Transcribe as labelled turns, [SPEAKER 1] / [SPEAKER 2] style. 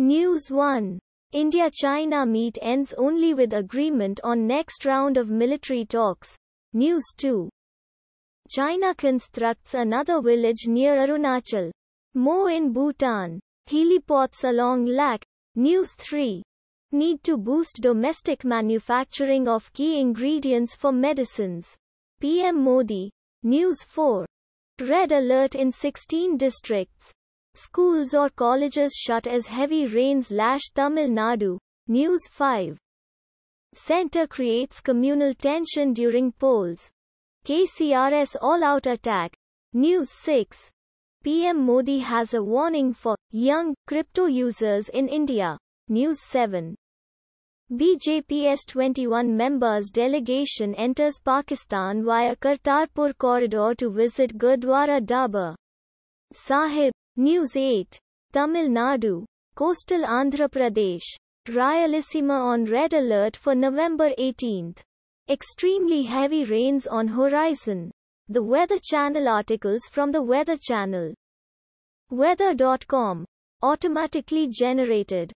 [SPEAKER 1] News 1. India-China meet ends only with agreement on next round of military talks. News 2. China constructs another village near Arunachal. More in Bhutan. Heliports along lac. News 3. Need to boost domestic manufacturing of key ingredients for medicines. PM Modi. News 4. Red alert in 16 districts. Schools or colleges shut as heavy rains lash Tamil Nadu. News 5. Centre creates communal tension during polls. KCRS all-out attack. News 6. PM Modi has a warning for young crypto users in India. News 7. BJP's 21 members delegation enters Pakistan via Kartarpur corridor to visit Gurdwara Daba. Sahib News 8. Tamil Nadu. Coastal Andhra Pradesh. Rayalaseema on red alert for November 18. Extremely heavy rains on horizon. The Weather Channel articles from the Weather Channel. Weather.com. Automatically generated.